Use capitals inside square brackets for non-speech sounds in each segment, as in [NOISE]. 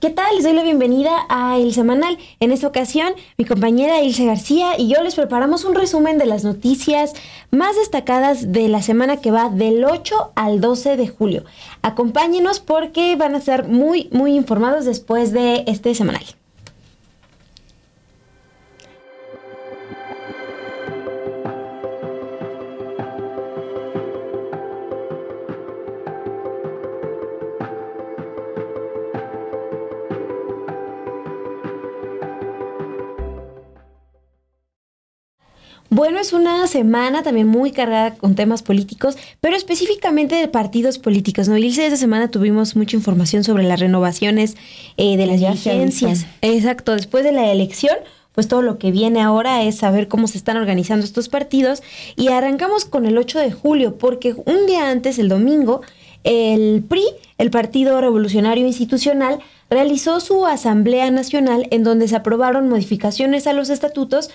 ¿Qué tal? Les doy la bienvenida a El Semanal. En esta ocasión, mi compañera Ilse García y yo les preparamos un resumen de las noticias más destacadas de la semana que va del 8 al 12 de julio. Acompáñenos porque van a estar muy, muy informados después de este semanal. Bueno, es una semana también muy cargada con temas políticos, pero específicamente de partidos políticos, ¿no? Ilse, esta semana tuvimos mucha información sobre las renovaciones eh, de las agencias. Exacto, después de la elección, pues todo lo que viene ahora es saber cómo se están organizando estos partidos. Y arrancamos con el 8 de julio, porque un día antes, el domingo, el PRI, el Partido Revolucionario Institucional, realizó su Asamblea Nacional en donde se aprobaron modificaciones a los estatutos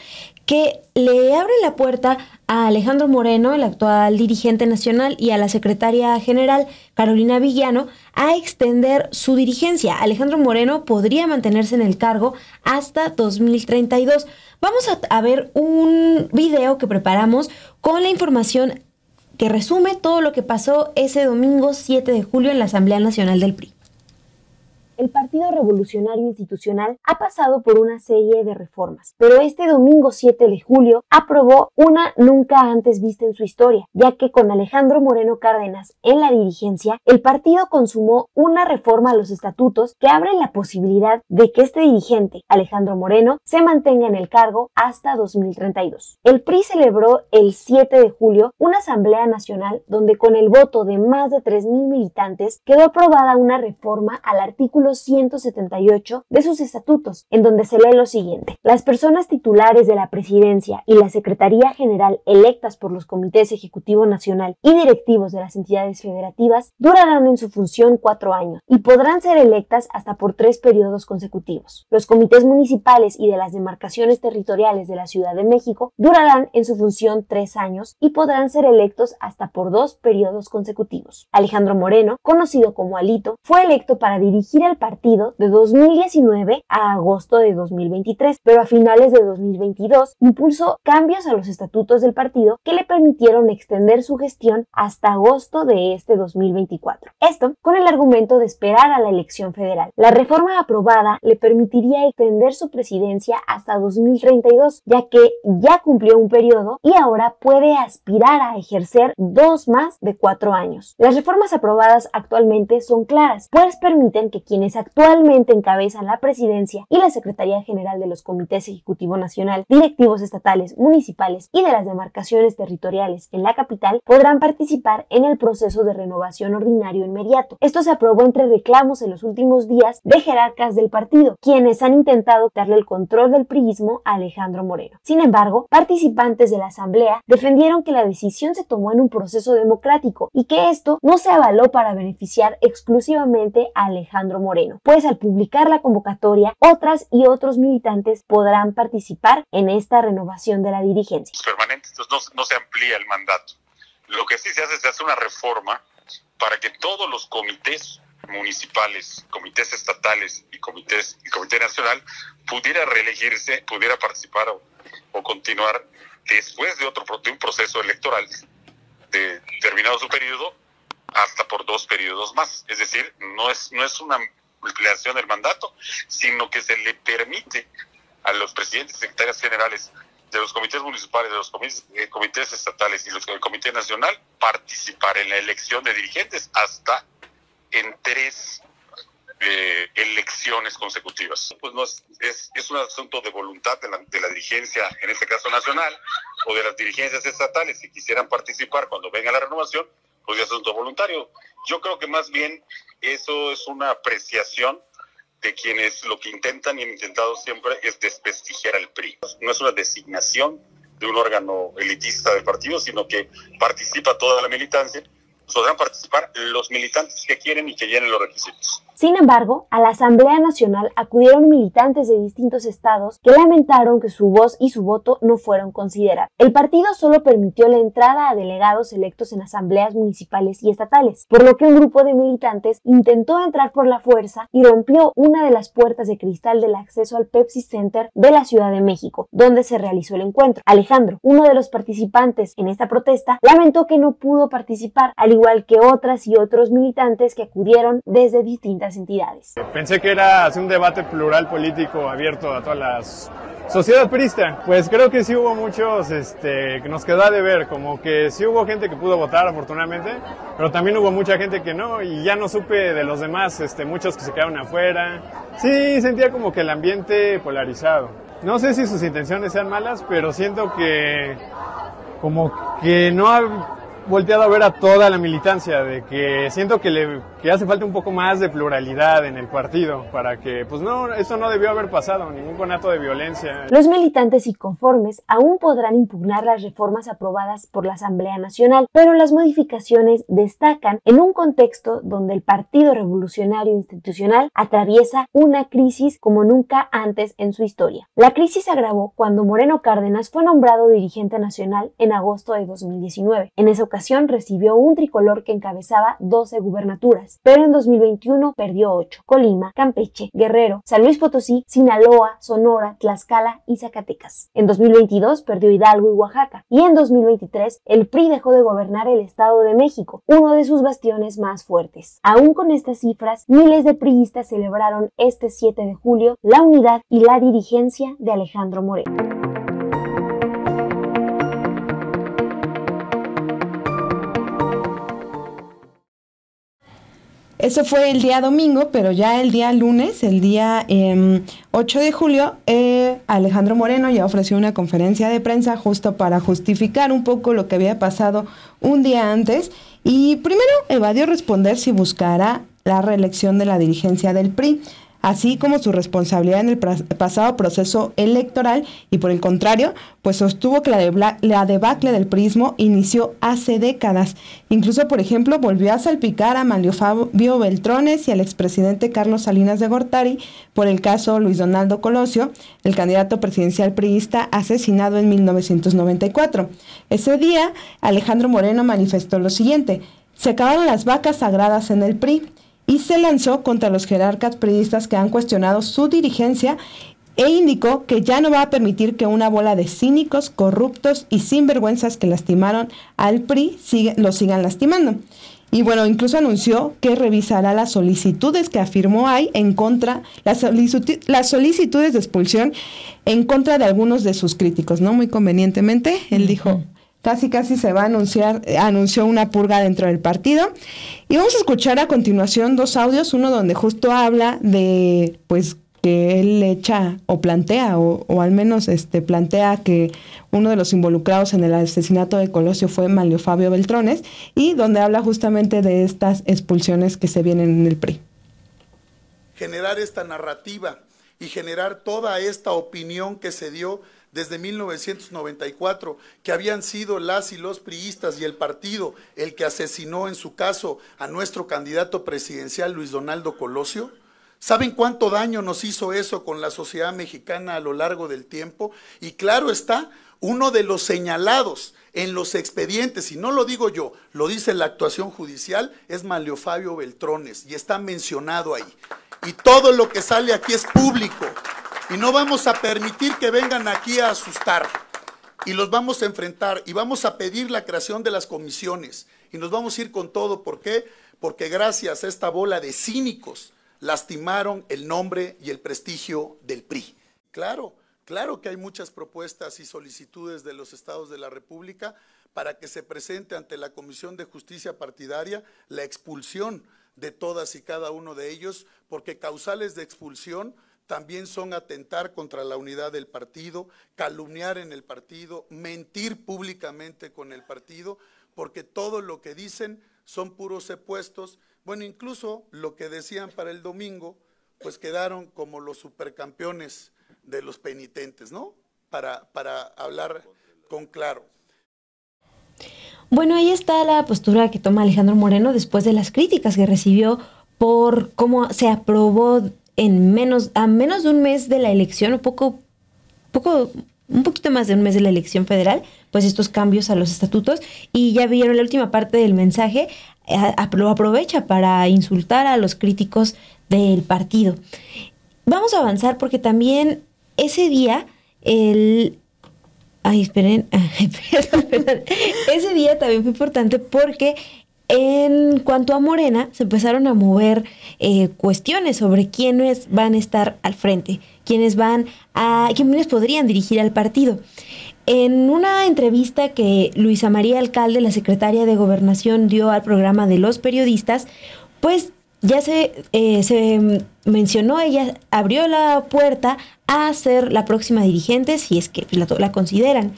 que le abren la puerta a Alejandro Moreno, el actual dirigente nacional, y a la secretaria general Carolina Villano a extender su dirigencia. Alejandro Moreno podría mantenerse en el cargo hasta 2032. Vamos a, ver un video que preparamos con la información que resume todo lo que pasó ese domingo 7 de julio en la Asamblea Nacional del PRI el Partido Revolucionario Institucional ha pasado por una serie de reformas, pero este domingo 7 de julio aprobó una nunca antes vista en su historia, ya que con Alejandro Moreno Cárdenas en la dirigencia, el partido consumó una reforma a los estatutos que abre la posibilidad de que este dirigente, Alejandro Moreno, se mantenga en el cargo hasta 2032. El PRI celebró el 7 de julio una asamblea nacional donde con el voto de más de 3.000 militantes quedó aprobada una reforma al artículo 178 de sus estatutos, en donde se lee lo siguiente. Las personas titulares de la presidencia y la Secretaría General electas por los comités Ejecutivo Nacional y directivos de las entidades federativas durarán en su función cuatro años y podrán ser electas hasta por tres periodos consecutivos. Los comités municipales y de las demarcaciones territoriales de la Ciudad de México durarán en su función tres años y podrán ser electos hasta por dos periodos consecutivos. Alejandro Moreno, conocido como Alito, fue electo para dirigir el partido de 2019 a agosto de 2023, pero a finales de 2022 impulsó cambios a los estatutos del partido que le permitieron extender su gestión hasta agosto de este 2024. Esto con el argumento de esperar a la elección federal. La reforma aprobada le permitiría extender su presidencia hasta 2032, ya que ya cumplió un periodo y ahora puede aspirar a ejercer dos más de cuatro años. Las reformas aprobadas actualmente son claras, pues permiten que quienes actualmente encabezan la presidencia y la Secretaría General de los Comités Ejecutivo Nacional, directivos estatales, municipales y de las demarcaciones territoriales en la capital, podrán participar en el proceso de renovación ordinario inmediato. Esto se aprobó entre reclamos en los últimos días de jerarcas del partido, quienes han intentado darle el control del priismo a Alejandro Moreno. Sin embargo, participantes de la Asamblea defendieron que la decisión se tomó en un proceso democrático y que esto no se avaló para beneficiar exclusivamente a Alejandro Moreno pues al publicar la convocatoria, otras y otros militantes podrán participar en esta renovación de la dirigencia. Permanente, entonces no, se amplía el mandato. Lo que sí se hace, se hace una reforma para que todos los comités municipales, comités estatales y comités y comité nacional pudiera reelegirse, pudiera participar o, continuar después de otro de un proceso electoral de terminado su periodo hasta por dos periodos más. Es decir, no es no es una ampliación del mandato, sino que se le permite a los presidentes y secretarias generales de los comités municipales, de los eh, comités, estatales y los, Comité Nacional participar en la elección de dirigentes hasta en tres eh, elecciones consecutivas. Pues no es, un asunto de voluntad de la, dirigencia, en este caso nacional, o de las dirigencias estatales si quisieran participar cuando venga la renovación, pues de asunto voluntario. Yo creo que más bien eso es una apreciación de quienes lo que intentan y han intentado siempre es desprestigiar al PRI. No es una designación de un órgano elitista del partido, sino que participa toda la militancia. Podrán participar los militantes que quieren y que llenen los requisitos. Sin embargo, a la Asamblea Nacional acudieron militantes de distintos estados que lamentaron que su voz y su voto no fueron considerados. El partido solo permitió la entrada a delegados electos en asambleas municipales y estatales, por lo que un grupo de militantes intentó entrar por la fuerza y rompió una de las puertas de cristal del acceso al Pepsi Center de la Ciudad de México, donde se realizó el encuentro. Alejandro, uno de los participantes en esta protesta, lamentó que no pudo participar, al igual que otras y otros militantes que acudieron desde distintas entidades. Pensé que era un debate plural político abierto a toda la sociedad prista. Pues creo que sí hubo muchos este, que nos quedó de ver, como que sí hubo gente que pudo votar afortunadamente, pero también hubo mucha gente que no y ya no supe de los demás, este, muchos que se quedaron afuera. Sí, sentía como que el ambiente polarizado. No sé si sus intenciones sean malas, pero siento que como que no ha volteado a ver a toda la militancia, de que siento que le que hace falta un poco más de pluralidad en el partido para que, pues no, eso no debió haber pasado, ningún conato de violencia. Los militantes y conformes aún podrán impugnar las reformas aprobadas por la Asamblea Nacional, pero las modificaciones destacan en un contexto donde el Partido Revolucionario Institucional atraviesa una crisis como nunca antes en su historia. La crisis se agravó cuando Moreno Cárdenas fue nombrado dirigente nacional en agosto de 2019. En esa ocasión recibió un tricolor que encabezaba 12 gubernaturas pero en 2021 perdió 8. Colima, Campeche, Guerrero, San Luis Potosí, Sinaloa, Sonora, Tlaxcala y Zacatecas. En 2022 perdió Hidalgo y Oaxaca. Y en 2023 el PRI dejó de gobernar el Estado de México, uno de sus bastiones más fuertes. Aún con estas cifras, miles de priistas celebraron este 7 de julio la unidad y la dirigencia de Alejandro Moreno. Eso fue el día domingo, pero ya el día lunes, el día 8 em, de julio, eh, Alejandro Moreno ya ofreció una conferencia de prensa justo para justificar un poco lo que había pasado un día antes y primero evadió responder si buscará la reelección de la dirigencia del PRI así como su responsabilidad en el pasado proceso electoral y por el contrario, pues sostuvo que la, la debacle del prismo inició hace décadas. Incluso, por ejemplo, volvió a salpicar a Manlio Fabio Beltrones y al expresidente Carlos Salinas de Gortari por el caso Luis Donaldo Colosio, el candidato presidencial priista asesinado en 1994. Ese día, Alejandro Moreno manifestó lo siguiente, se acabaron las vacas sagradas en el PRI y se lanzó contra los jerarcas periodistas que han cuestionado su dirigencia e indicó que ya no va a permitir que una bola de cínicos, corruptos y sinvergüenzas que lastimaron al PRI lo sigan lastimando. Y bueno, incluso anunció que revisará las solicitudes que afirmó hay en contra, las, solicitudes, de expulsión en contra de algunos de sus críticos, ¿no? Muy convenientemente, él dijo, casi casi se va a anunciar, eh, anunció una purga dentro del partido. Y vamos a escuchar a continuación dos audios, uno donde justo habla de pues que él echa o plantea, o, al menos este, plantea que uno de los involucrados en el asesinato de Colosio fue Malio Fabio Beltrones, y donde habla justamente de estas expulsiones que se vienen en el PRI. Generar esta narrativa y generar toda esta opinión que se dio desde 1994, que habían sido las y los priistas y el partido el que asesinó en su caso a nuestro candidato presidencial Luis Donaldo Colosio? ¿Saben cuánto daño nos hizo eso con la sociedad mexicana a lo largo del tiempo? Y claro está, uno de los señalados en los expedientes, y no lo digo yo, lo dice la actuación judicial, es Malio Fabio Beltrones, y está mencionado ahí. Y todo lo que sale aquí es público. Y no vamos a permitir que vengan aquí a asustar. Y los vamos a enfrentar y vamos a pedir la creación de las comisiones. Y nos vamos a ir con todo. ¿Por qué? Porque gracias a esta bola de cínicos lastimaron el nombre y el prestigio del PRI. Claro, claro que hay muchas propuestas y solicitudes de los estados de la República para que se presente ante la Comisión de Justicia Partidaria la expulsión de todas y cada uno de ellos, porque causales de expulsión también son atentar contra la unidad del partido, calumniar en el partido, mentir públicamente con el partido, porque todo lo que dicen son puros sepuestos. Bueno, incluso lo que decían para el domingo, pues quedaron como los supercampeones de los penitentes, ¿no? Para, para hablar con claro. Bueno, ahí está la postura que toma Alejandro Moreno después de las críticas que recibió por cómo se aprobó en menos, a menos de un mes de la elección, un poco, poco, un poquito más de un mes de la elección federal, pues estos cambios a los estatutos. Y ya vieron la última parte del mensaje, eh, lo aprovecha para insultar a los críticos del partido. Vamos a avanzar porque también ese día el Ay, esperen, [LAUGHS] Ese día también fue importante porque en cuanto a Morena, se empezaron a mover eh, cuestiones sobre quiénes van a estar al frente, quiénes van a, quiénes podrían dirigir al partido. En una entrevista que Luisa María Alcalde, la secretaria de Gobernación, dio al programa de los periodistas, pues ya se, eh, se mencionó, ella abrió la puerta a ser la próxima dirigente si es que la, consideran.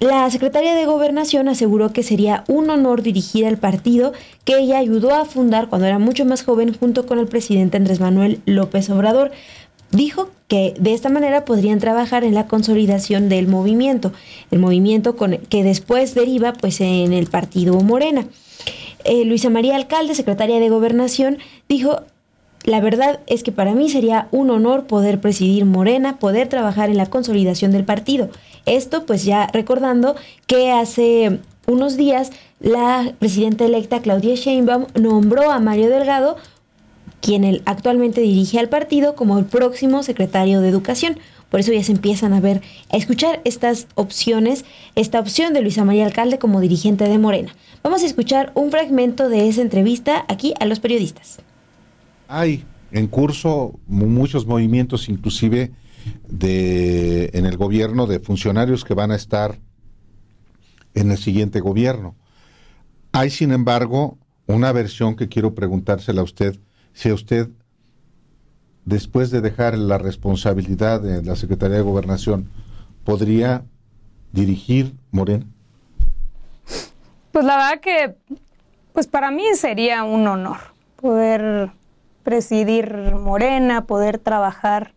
La secretaria de Gobernación aseguró que sería un honor dirigir al partido que ella ayudó a fundar cuando era mucho más joven junto con el presidente Andrés Manuel López Obrador. Dijo que de esta manera podrían trabajar en la consolidación del movimiento, el movimiento que después deriva pues en el partido Morena. Eh, Luisa María Alcalde, secretaria de Gobernación, dijo, la verdad es que para mí sería un honor poder presidir Morena, poder trabajar en la consolidación del partido. Esto pues ya recordando que hace unos días la presidenta electa Claudia Sheinbaum nombró a Mario Delgado, quien él actualmente dirige al partido, como el próximo secretario de Educación. Por eso ya se empiezan a ver, a escuchar estas opciones, esta opción de Luisa María Alcalde como dirigente de Morena. Vamos a escuchar un fragmento de esa entrevista aquí a los periodistas. Hay en curso muchos movimientos, inclusive de, en el gobierno, de funcionarios que van a estar en el siguiente gobierno. Hay, sin embargo, una versión que quiero preguntársela a usted, si a usted después de dejar la responsabilidad de la Secretaría de Gobernación, podría dirigir Morena? Pues la verdad que, pues para mí sería un honor poder presidir Morena, poder trabajar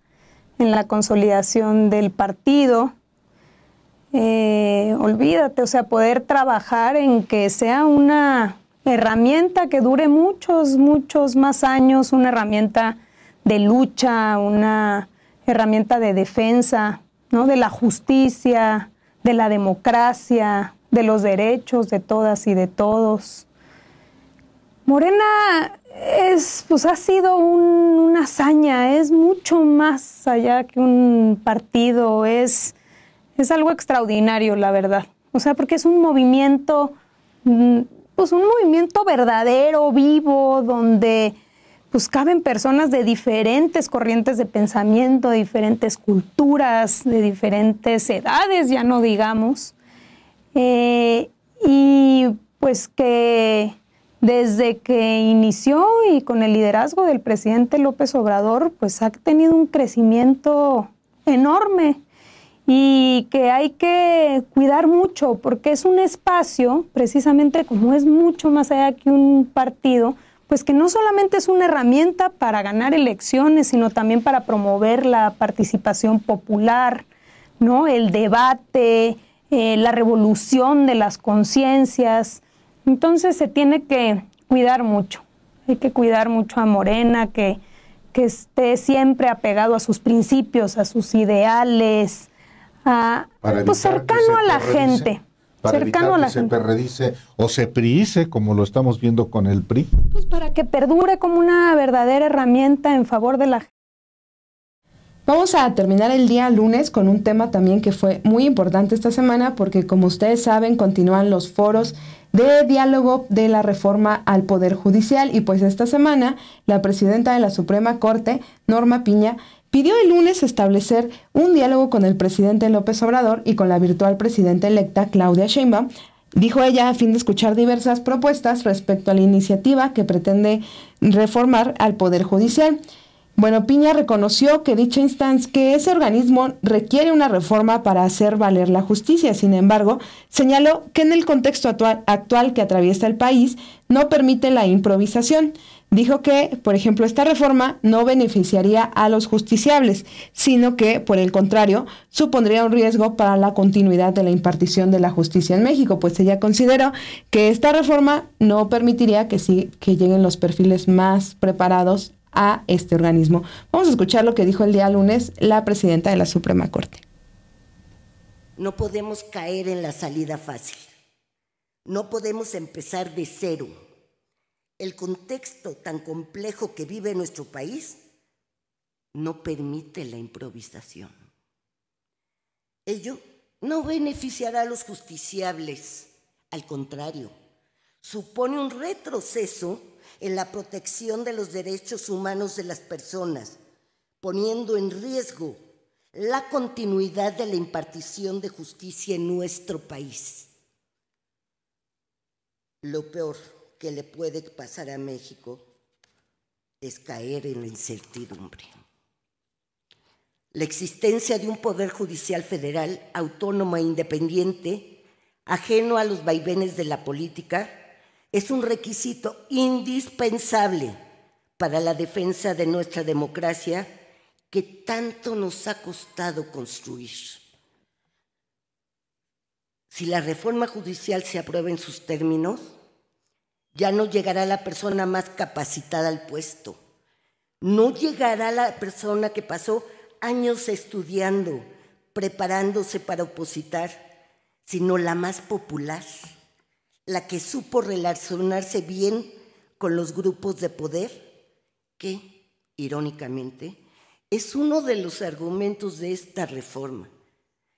en la consolidación del partido. Eh, olvídate, o sea, poder trabajar en que sea una herramienta que dure muchos, muchos más años, una herramienta de lucha, una herramienta de defensa, ¿no? De la justicia, de la democracia, de los derechos de todas y de todos. Morena es, pues ha sido una hazaña, es mucho más allá que un partido, es, es algo extraordinario, la verdad. O sea, porque es un movimiento, mm, pues un movimiento verdadero, vivo, donde pues caben personas de diferentes corrientes de pensamiento, de diferentes culturas, de diferentes edades, ya no digamos. Eh, y pues que desde que inició y con el liderazgo del presidente López Obrador, pues ha tenido un crecimiento enorme y que hay que cuidar mucho porque es un espacio, precisamente como es mucho más allá que un partido, pues que no solamente es una herramienta para ganar elecciones, sino también para promover la participación popular, ¿no? El debate, eh, la revolución de las conciencias. Entonces se tiene que cuidar mucho. Hay que cuidar mucho a Morena, que, que esté siempre apegado a sus principios, a sus ideales, a, pues cercano a la gente para que se perredice o se priice, como lo estamos viendo con el PRI? Pues para que perdure como una verdadera herramienta en favor de la gente. Vamos a terminar el día lunes con un tema también que fue muy importante esta semana porque como ustedes saben continúan los foros de diálogo de la reforma al Poder Judicial y pues esta semana la presidenta de la Suprema Corte, Norma Piña, pidió el lunes establecer un diálogo con el presidente López Obrador y con la virtual presidenta electa Claudia Sheinbaum, dijo ella a fin de escuchar diversas propuestas respecto a la iniciativa que pretende reformar al Poder Judicial. Bueno, Piña reconoció que dicha instancia, que ese organismo requiere una reforma para hacer valer la justicia. Sin embargo, señaló que en el contexto actual que atraviesa el país no permite la improvisación dijo que, por ejemplo, esta reforma no beneficiaría a los justiciables, sino que, por el contrario, supondría un riesgo para la continuidad de la impartición de la justicia en México, pues ella consideró que esta reforma no permitiría que sí que lleguen los perfiles más preparados a este organismo. Vamos a escuchar lo que dijo el día lunes la presidenta de la Suprema Corte. No podemos caer en la salida fácil. No podemos empezar de cero el contexto tan complejo que vive nuestro país no permite la improvisación. Ello no beneficiará a los justiciables, al contrario, supone un retroceso en la protección de los derechos humanos de las personas, poniendo en riesgo la continuidad de la impartición de justicia en nuestro país. Lo peor que le puede pasar a México es caer en la incertidumbre. La existencia de un Poder Judicial Federal autónomo e independiente, ajeno a los vaivenes de la política, es un requisito indispensable para la defensa de nuestra democracia que tanto nos ha costado construir. Si la reforma judicial se aprueba en sus términos, ya no llegará la persona más capacitada al puesto. No llegará la persona que pasó años estudiando, preparándose para opositar, sino la más popular, la que supo relacionarse bien con los grupos de poder, que, irónicamente, es uno de los argumentos de esta reforma.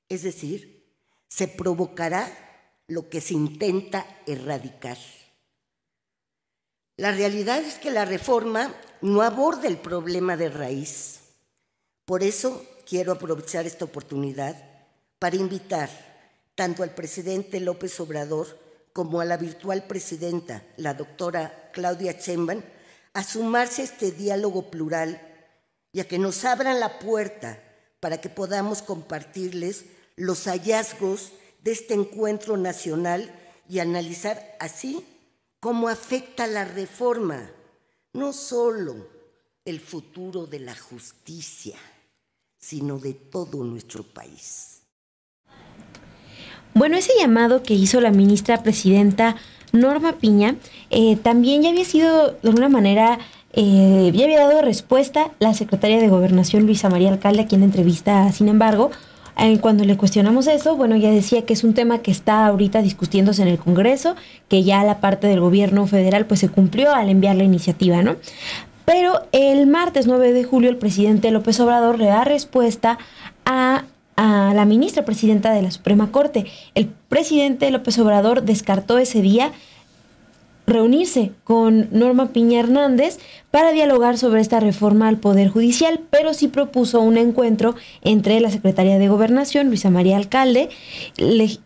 Es decir, se provocará lo que se intenta erradicar. La realidad es que la reforma no aborda el problema de raíz. Por eso quiero aprovechar esta oportunidad para invitar tanto al presidente López Obrador como a la virtual presidenta, la doctora Claudia Chemban, a sumarse a este diálogo plural y a que nos abran la puerta para que podamos compartirles los hallazgos de este encuentro nacional y analizar así cómo afecta la reforma, no solo el futuro de la justicia, sino de todo nuestro país. Bueno, ese llamado que hizo la ministra presidenta Norma Piña eh, también ya había sido de alguna manera eh, ya había dado respuesta la secretaria de Gobernación, Luisa María Alcalde, a quien entrevista, sin embargo, cuando le cuestionamos eso, bueno, ya decía que es un tema que está ahorita discutiéndose en el Congreso, que ya la parte del gobierno federal pues se cumplió al enviar la iniciativa, ¿no? Pero el martes 9 de julio el presidente López Obrador le da respuesta a la ministra presidenta de la Suprema Corte. El presidente López Obrador descartó ese día reunirse con Norma Piña Hernández para dialogar sobre esta reforma al Poder Judicial, pero sí propuso un encuentro entre la Secretaría de Gobernación, Luisa María Alcalde,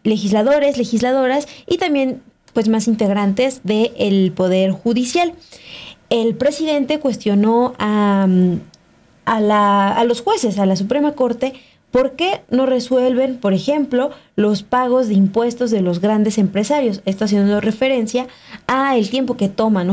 legisladores, legisladoras y también pues más integrantes del Poder Judicial. El presidente cuestionó a, mm, a, la, a los jueces, a la Suprema Corte, ¿Por qué no resuelven, por ejemplo, los pagos de impuestos de los grandes empresarios? Esto haciendo referencia a el tiempo que toma,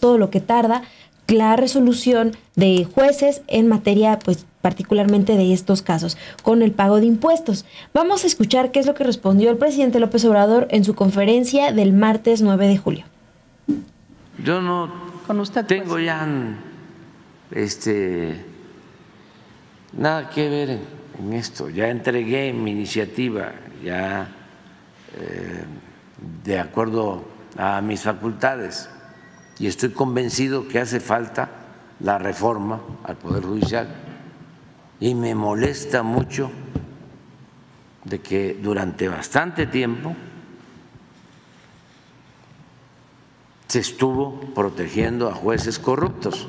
todo lo que tarda la resolución de jueces en materia, pues particularmente de estos casos, con el pago de impuestos. Vamos a escuchar qué es lo que respondió el presidente López Obrador en su conferencia del martes 9 de julio. Yo no pues. tengo ya este, nada que ver en esto. Ya entregué mi iniciativa, ya eh, de acuerdo a mis facultades, y estoy convencido que hace falta la reforma al Poder Judicial. Y me molesta mucho de que durante bastante tiempo se estuvo protegiendo a jueces corruptos.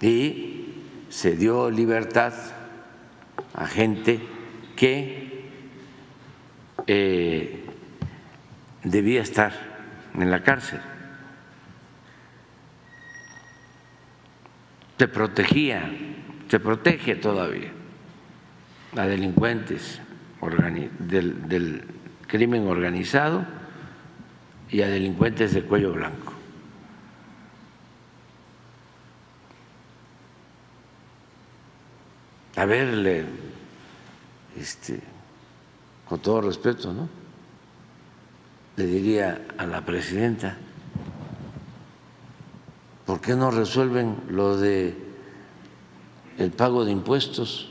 y se dio libertad a gente que eh, debía estar en la cárcel. Se protegía, se protege todavía a delincuentes del crimen organizado y a delincuentes de cuello blanco. a ver, este, con todo respeto, ¿no? Le diría a la presidenta, ¿por qué no resuelven lo de el pago de impuestos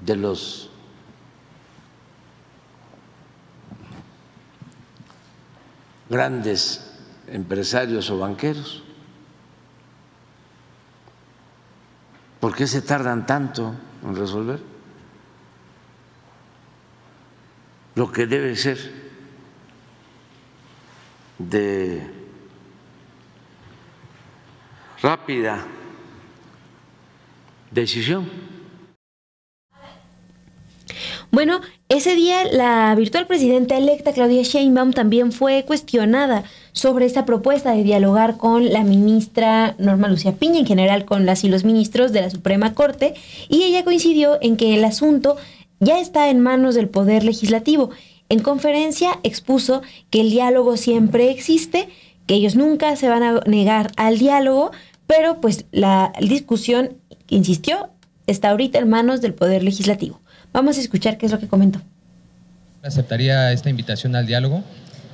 de los grandes empresarios o banqueros? ¿Por qué se tardan tanto en resolver? Lo que debe ser de rápida decisión. Bueno, ese día la virtual presidenta electa Claudia Sheinbaum también fue cuestionada sobre esta propuesta de dialogar con la ministra Norma Lucía Piña, en general con las y los ministros de la Suprema Corte, y ella coincidió en que el asunto ya está en manos del Poder Legislativo. En conferencia expuso que el diálogo siempre existe, que ellos nunca se van a negar al diálogo, pero pues la discusión, insistió, está ahorita en manos del Poder Legislativo. Vamos a escuchar qué es lo que comentó. ¿Aceptaría esta invitación al diálogo?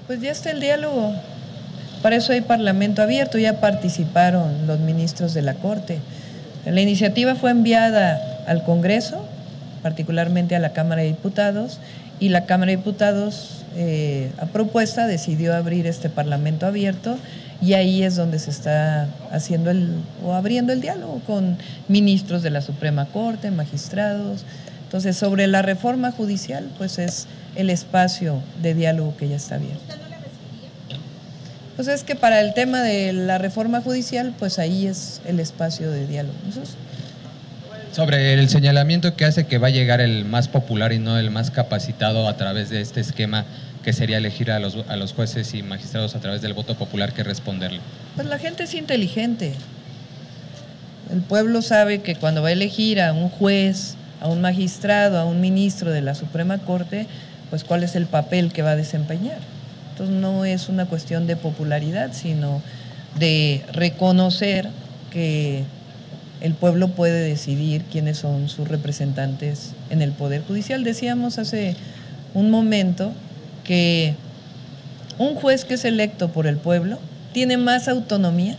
Pues ya está el diálogo. Para eso hay Parlamento abierto, ya participaron los ministros de la Corte. La iniciativa fue enviada al Congreso, particularmente a la Cámara de Diputados, y la Cámara de Diputados, eh, a propuesta, decidió abrir este Parlamento abierto y ahí es donde se está haciendo el, o abriendo el diálogo con ministros de la Suprema Corte, magistrados. Entonces, sobre la reforma judicial, pues es el espacio de diálogo que ya está abierto. Pues es que para el tema de la reforma judicial, pues ahí es el espacio de diálogo. sobre el señalamiento que hace que va a llegar el más popular y no el más capacitado a través de este esquema que sería elegir a los, a los jueces y magistrados a través del voto popular que responderle. Pues la gente es inteligente. El pueblo sabe que cuando va a elegir a un juez, a un magistrado, a un ministro de la Suprema Corte, pues cuál es el papel que va a desempeñar. Entonces no es una cuestión de popularidad, sino de reconocer que el pueblo puede decidir quiénes son sus representantes en el Poder Judicial. Decíamos hace un momento que un juez que es electo por el pueblo tiene más autonomía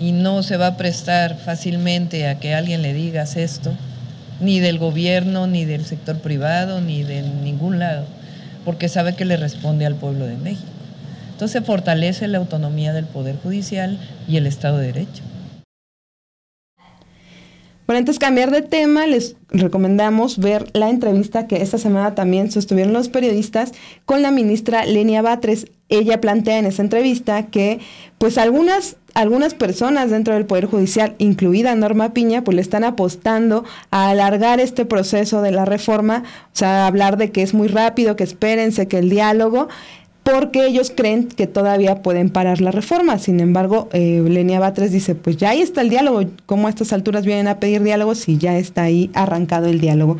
y no se va a prestar fácilmente a que alguien le digas esto, ni del gobierno, ni del sector privado, ni de ningún lado porque sabe que le responde al pueblo de México. Entonces fortalece la autonomía del Poder Judicial y el Estado de Derecho. Bueno, antes de cambiar de tema, les recomendamos ver la entrevista que esta semana también sostuvieron los periodistas con la ministra Lenia Batres. Ella plantea en esa entrevista que pues algunas algunas personas dentro del Poder Judicial, incluida Norma Piña, pues le están apostando a alargar este proceso de la reforma, o sea, hablar de que es muy rápido, que espérense, que el diálogo, porque ellos creen que todavía pueden parar la reforma. Sin embargo, eh, Lenia Batres dice, pues ya ahí está el diálogo, ¿cómo a estas alturas vienen a pedir diálogo si ya está ahí arrancado el diálogo?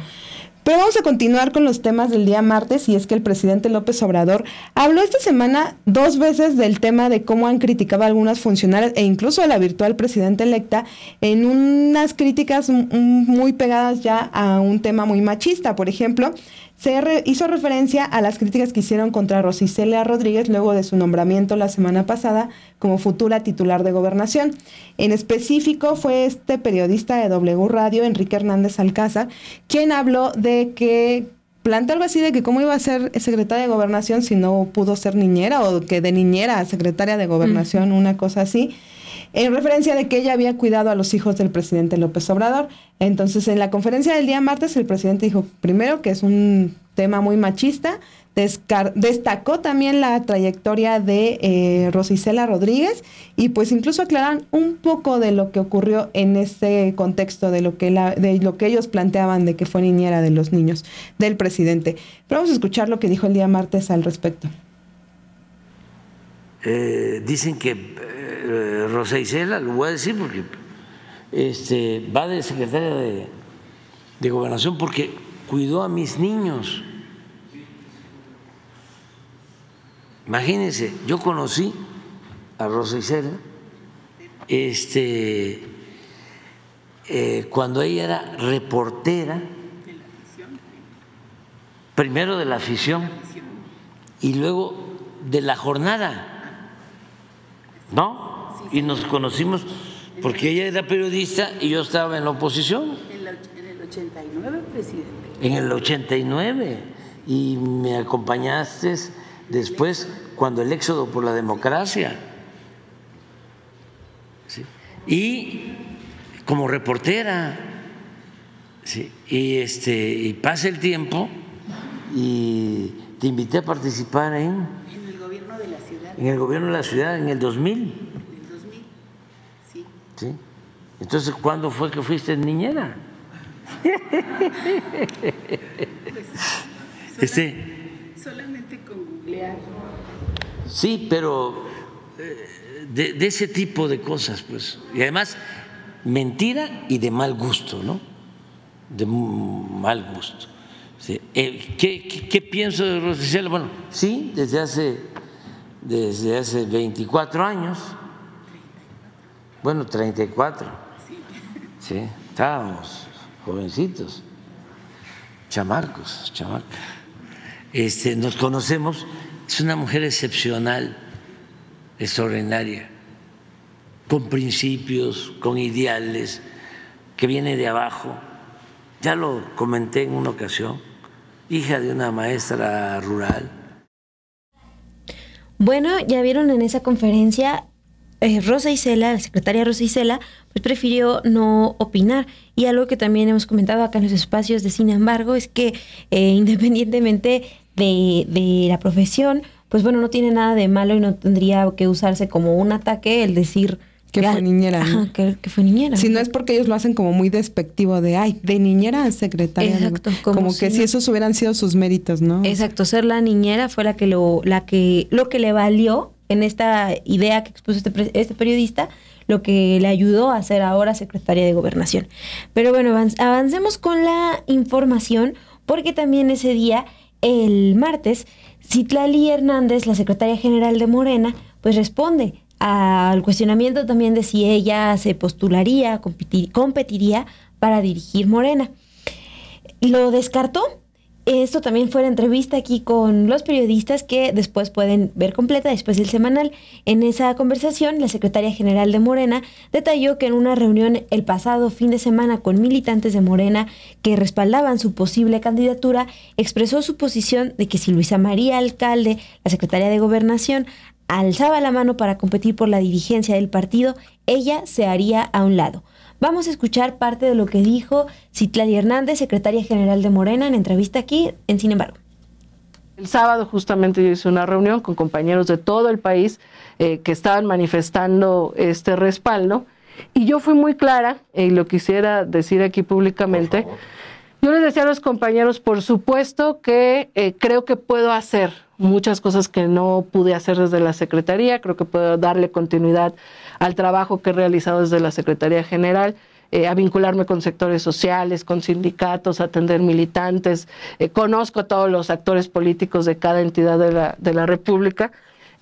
Pero vamos a continuar con los temas del día martes y es que el presidente López Obrador habló esta semana dos veces del tema de cómo han criticado a algunas funcionarias e incluso a la virtual presidenta electa en unas críticas muy pegadas ya a un tema muy machista. Por ejemplo, se hizo referencia a las críticas que hicieron contra Rosicelia Rodríguez luego de su nombramiento la semana pasada como futura titular de gobernación. En específico fue este periodista de W Radio, Enrique Hernández Alcázar, quien habló de que planteó algo así de que cómo iba a ser secretaria de gobernación si no pudo ser niñera o que de niñera secretaria de gobernación, una cosa así en referencia de que ella había cuidado a los hijos del presidente López Obrador. Entonces, en la conferencia del día martes, el presidente dijo, primero, que es un tema muy machista, destacó también la trayectoria de eh, Rosicela Rodríguez y pues incluso aclaran un poco de lo que ocurrió en este contexto de lo que la, de lo que ellos planteaban de que fue niñera de los niños del presidente. Pero vamos a escuchar lo que dijo el día martes al respecto. Eh, dicen que eh, Rosa Isela, lo voy a decir porque este, va de secretaria de, gobernación porque cuidó a mis niños. Imagínense, yo conocí a Rosa Isela este, eh, cuando ella era reportera, primero de la afición y luego de la jornada. ¿no? Y nos conocimos porque ella era periodista y yo estaba en la oposición. En, el 89, presidente. En el 89. Y me acompañaste después cuando el éxodo por la democracia. Y como reportera. Y, este, y pasa el tiempo y te invité a participar en en el gobierno de la ciudad en el 2000. En el 2000, sí. Entonces, ¿cuándo fue que fuiste niñera? Pues, [LAUGHS] solamente con googlear. Sí, pero eh, de, ese tipo de cosas, pues. Y además, mentira y de mal gusto, ¿no? De mal gusto. ¿Qué, pienso de Rosicela? Bueno, sí, desde hace desde hace 24 años, bueno, 34, sí, estábamos jovencitos, chamarcos, chamarcos. Este, nos conocemos, es una mujer excepcional, extraordinaria, con principios, con ideales, que viene de abajo. Ya lo comenté en una ocasión, hija de una maestra rural bueno, ya vieron en esa conferencia, eh, Rosa Isela, la secretaria Rosa Isela, pues prefirió no opinar. Y algo que también hemos comentado acá en los espacios de Sin embargo es que eh, [LAUGHS] independientemente de, de la profesión, pues bueno, no tiene nada de malo y no tendría que usarse como un ataque el decir que fue niñera. que, fue niñera. Si no es porque ellos lo hacen como muy despectivo de, ay, de niñera a secretaria. Como, que si esos hubieran sido sus méritos, ¿no? Exacto, ser la niñera fue la que lo, la que, lo que le valió en esta idea que expuso este, este periodista, lo que le ayudó a ser ahora secretaria de gobernación. Pero bueno, avancemos con la información, porque también ese día, el martes, Citlali Hernández, la secretaria general de Morena, pues responde al cuestionamiento también de si ella se postularía, competiría para dirigir Morena. Lo descartó. Esto también fue la entrevista aquí con los periodistas que después pueden ver completa después del semanal. En esa conversación, la secretaria general de Morena detalló que en una reunión el pasado fin de semana con militantes de Morena que respaldaban su posible candidatura, expresó su posición de que si Luisa María Alcalde, la secretaria de Gobernación, alzaba la mano para competir por la dirigencia del partido, ella se haría a un lado. Vamos a escuchar parte de lo que dijo Citlali Hernández, secretaria general de Morena, en entrevista aquí en Sin embargo. El sábado justamente yo hice una reunión con compañeros de todo el país eh, que estaban manifestando este respaldo y yo fui muy clara, eh, y lo quisiera decir aquí públicamente, yo les decía a los compañeros, por supuesto que eh, creo que puedo hacer muchas cosas que no pude hacer desde la Secretaría. Creo que puedo darle continuidad al trabajo que he realizado desde la Secretaría General. Eh, a vincularme con sectores sociales, con sindicatos, atender militantes. Eh, conozco a todos los actores políticos de cada entidad de la, de la República.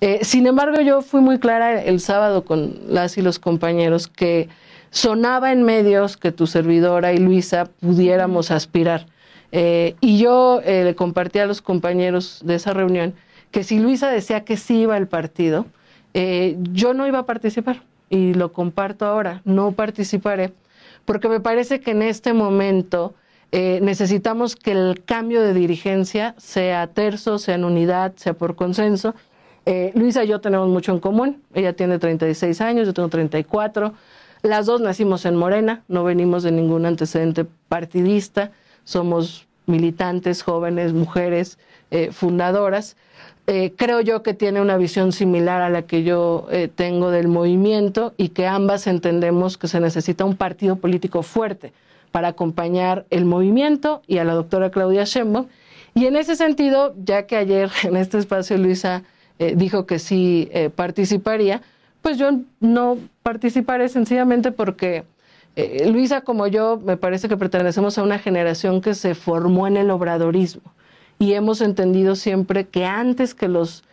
Eh, sin embargo, yo fui muy clara el sábado con las y los compañeros que sonaba en medios que tu servidora y Luisa pudiéramos aspirar eh, y yo eh, le compartí a los compañeros de esa reunión que si Luisa decía que sí iba al partido, eh, yo no iba a participar. Y lo comparto ahora, no participaré, porque me parece que en este momento necesitamos que el cambio de dirigencia sea terzo, sea en unidad, sea por consenso. Luisa y yo tenemos mucho en común, ella tiene 36 años, yo tengo 34, las dos nacimos en Morena, no venimos de ningún antecedente partidista somos militantes, jóvenes, mujeres eh, fundadoras. Eh, creo yo que tiene una visión similar a la que yo eh, tengo del movimiento y que ambas entendemos que se necesita un partido político fuerte para acompañar el movimiento y a la doctora Claudia Sheinbaum. Y en ese sentido, ya que ayer [LAUGHS] en este espacio Luisa dijo que sí participaría, pues yo no participaré sencillamente porque eh, Luisa, como yo, me parece que pertenecemos a una generación que se formó en el obradorismo y hemos entendido siempre que antes que los,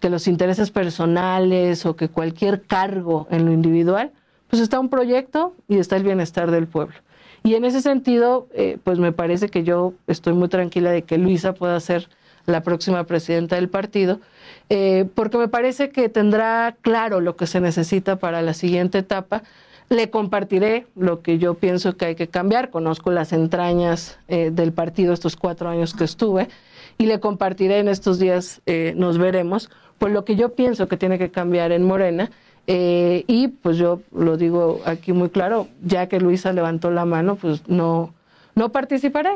que los intereses personales o que cualquier cargo en lo individual, pues está un proyecto y está el bienestar del pueblo. Y en ese sentido, eh, pues me parece que yo estoy muy tranquila de que Luisa pueda ser la próxima presidenta del partido, eh, porque me parece que tendrá claro lo que se necesita para la siguiente etapa le compartiré lo que yo pienso que hay que cambiar. Conozco las entrañas eh, del partido estos cuatro años que estuve y le compartiré en estos días, eh, nos veremos, pues lo que yo pienso que tiene que cambiar en Morena. Eh, y pues yo lo digo aquí muy claro, ya que Luisa levantó la mano, pues no, no participaré.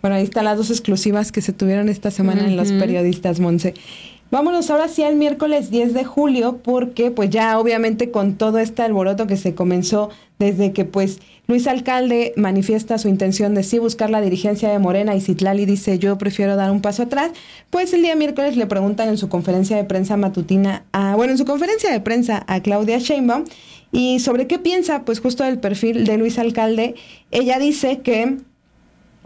Bueno, ahí están las dos exclusivas que se tuvieron esta semana en las periodistas, Monse. Vámonos ahora sí al miércoles 10 de julio, porque pues ya obviamente con todo este alboroto que se comenzó desde que pues Luis Alcalde manifiesta su intención de sí buscar la dirigencia de Morena y Citlali dice yo prefiero dar un paso atrás, pues el día miércoles le preguntan en su conferencia de prensa matutina, a, bueno, en su conferencia de prensa a Claudia Sheinbaum y sobre qué piensa pues justo del perfil de Luis Alcalde, ella dice que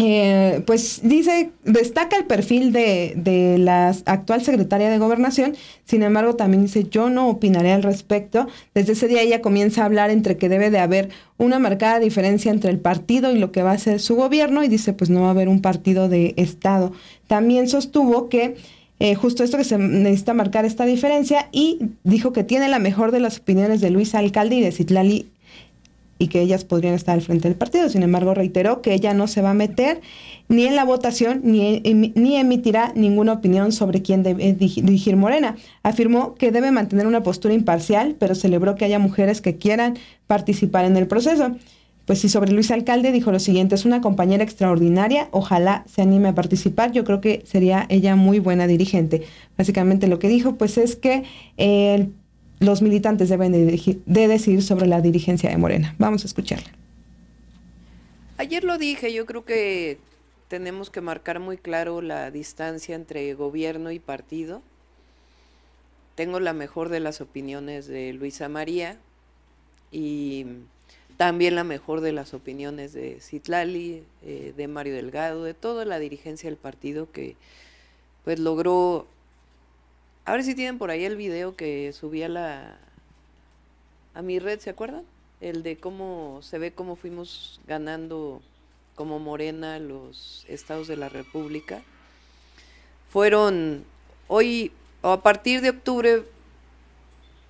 eh, pues dice, destaca el perfil de, de, la actual secretaria de gobernación, sin embargo también dice, yo no opinaré al respecto. Desde ese día ella comienza a hablar entre que debe de haber una marcada diferencia entre el partido y lo que va a ser su gobierno y dice, pues no va a haber un partido de Estado. También sostuvo que... Eh, justo esto que se necesita marcar esta diferencia y dijo que tiene la mejor de las opiniones de Luis Alcalde y de Citlali y que ellas podrían estar al frente del partido. Sin embargo, reiteró que ella no se va a meter ni en la votación ni, em, ni emitirá ninguna opinión sobre quién debe eh, dirigir Morena. Afirmó que debe mantener una postura imparcial, pero celebró que haya mujeres que quieran participar en el proceso. Pues sí, sobre Luis Alcalde dijo lo siguiente, es una compañera extraordinaria, ojalá se anime a participar, yo creo que sería ella muy buena dirigente. Básicamente lo que dijo pues es que el los militantes deben de, decir sobre la dirigencia de Morena. Vamos a escucharla. Ayer lo dije, yo creo que tenemos que marcar muy claro la distancia entre gobierno y partido. Tengo la mejor de las opiniones de Luisa María y también la mejor de las opiniones de Citlali, eh, de Mario Delgado, de toda la dirigencia del partido que pues logró a ver si tienen por ahí el video que subí a la a mi red, ¿se acuerdan? El de cómo se ve cómo fuimos ganando como Morena los estados de la República. Fueron hoy o a partir de octubre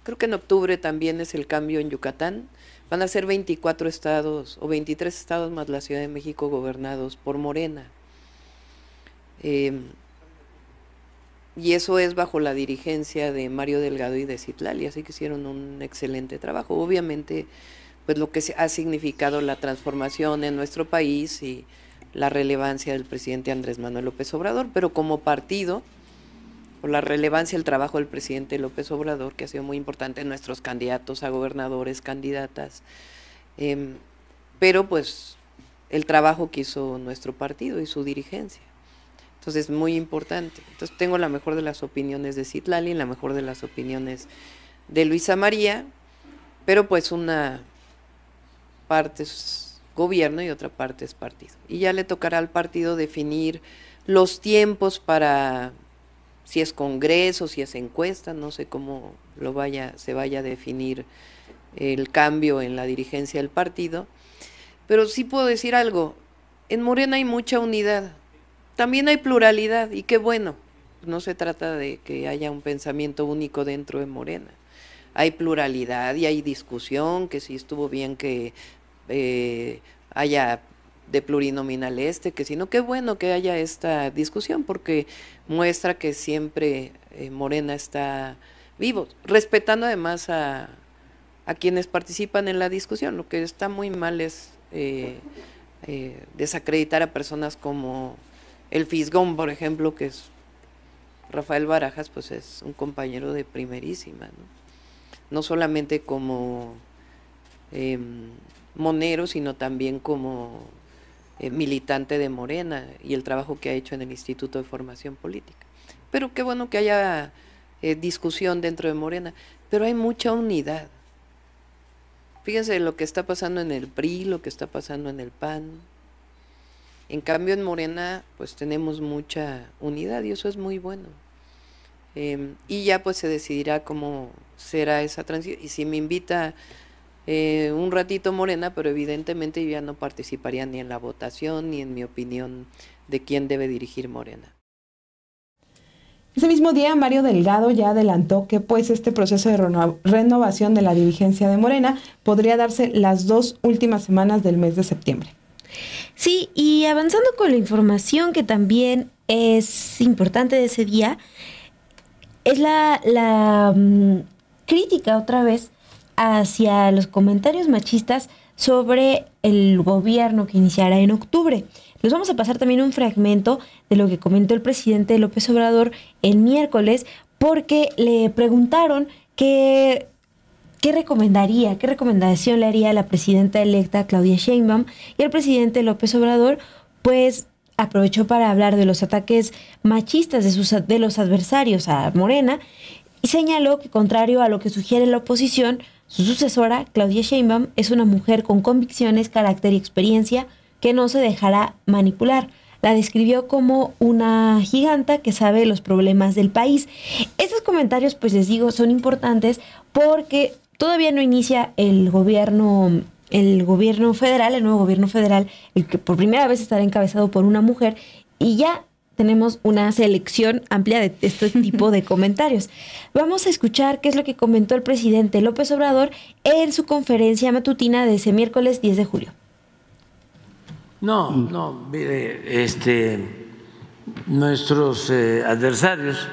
creo que en octubre también es el cambio en Yucatán. Van a ser 24 estados o 23 estados más la Ciudad de México gobernados por Morena. Em, y eso es bajo la dirigencia de Mario Delgado y de Citlali, así que hicieron un excelente trabajo. Obviamente, pues lo que ha significado la transformación en nuestro país y la relevancia del presidente Andrés Manuel López Obrador, pero como partido, o la relevancia del trabajo del presidente López Obrador, que ha sido muy importante en nuestros candidatos a gobernadores, candidatas, em, pero pues el trabajo que hizo nuestro partido y su dirigencia. Entonces es muy importante. Entonces tengo la mejor de las opiniones de Citlali, la mejor de las opiniones de Luisa María, pero pues una parte es gobierno y otra parte es partido. Y ya le tocará al partido definir los tiempos para si es congreso, si es encuesta, no sé cómo lo vaya, se vaya a definir el cambio en la dirigencia del partido. Pero sí puedo decir algo, en Morena hay mucha unidad, también hay pluralidad y qué bueno. No se trata de que haya un pensamiento único dentro de Morena. Hay pluralidad y hay discusión, que si estuvo bien que eh, haya de plurinominal este, que sino qué bueno que haya esta discusión porque muestra que siempre eh, Morena está vivo, respetando además a, a, quienes participan en la discusión. Lo que está muy mal es eh, desacreditar a personas como el Fisgón, por ejemplo, que es Rafael Barajas, pues es un compañero de primerísima, ¿no? No solamente como em, monero, sino también como eh, militante de Morena y el trabajo que ha hecho en el Instituto de Formación Política. Pero qué bueno que haya eh, discusión dentro de Morena, pero hay mucha unidad. Fíjense lo que está pasando en el PRI, lo que está pasando en el PAN, en cambio en Morena pues tenemos mucha unidad y eso es muy bueno. Em, y ya pues se decidirá cómo será esa transición. Y si me invita eh, un ratito Morena, pero evidentemente yo ya no participaría ni en la votación ni en mi opinión de quién debe dirigir Morena. Ese mismo día, Mario Delgado ya adelantó que pues este proceso de renovación de la dirigencia de Morena podría darse las dos últimas semanas del mes de septiembre. Sí, y avanzando con la información que también es importante de ese día, es la, la mm, crítica otra vez hacia los comentarios machistas sobre el gobierno que iniciará en octubre. Les vamos a pasar también un fragmento de lo que comentó el presidente López Obrador el miércoles porque le preguntaron que ¿Qué recomendaría, qué recomendación le haría a la presidenta electa Claudia Sheinbaum y el presidente López Obrador? Pues aprovechó para hablar de los ataques machistas de, sus, de los adversarios a Morena y señaló que contrario a lo que sugiere la oposición, su sucesora, Claudia Sheinbaum, es una mujer con convicciones, carácter y experiencia que no se dejará manipular. La describió como una giganta que sabe los problemas del país. Estos comentarios, pues les digo, son importantes porque Todavía no inicia el gobierno el gobierno federal, el nuevo gobierno federal, el que por primera vez estará encabezado por una mujer y ya tenemos una selección amplia de este [LAUGHS] tipo de comentarios. Vamos a escuchar qué es lo que comentó el presidente López Obrador en su conferencia matutina de ese miércoles 10 de julio. No, no, mire, este, nuestros eh, adversarios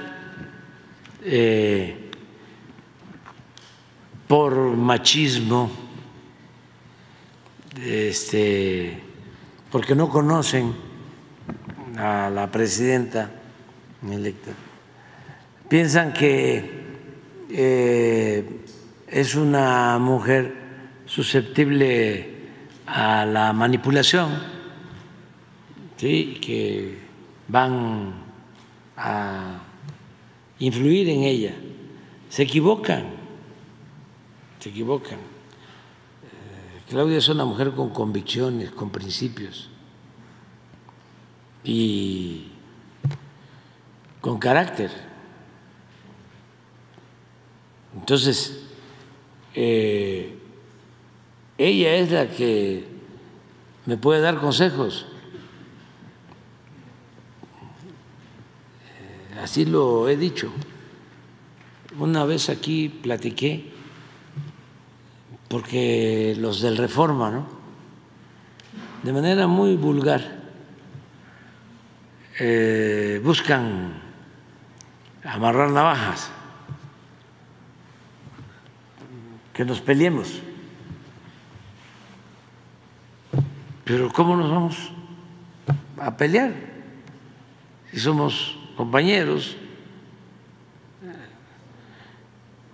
eh, por machismo, este, porque no conocen a la presidenta electa. Piensan que eh, es una mujer susceptible a la manipulación, que van a influir en ella. Se equivocan equivocan. Eh, Claudia es una mujer con convicciones, con principios y con carácter. Entonces, eh, ella es la que me puede dar consejos. Eh, así lo he dicho. Una vez aquí platiqué porque los del Reforma, ¿no? De manera muy vulgar, eh, buscan amarrar navajas, que nos peleemos. Pero ¿cómo nos vamos a pelear? Si somos compañeros,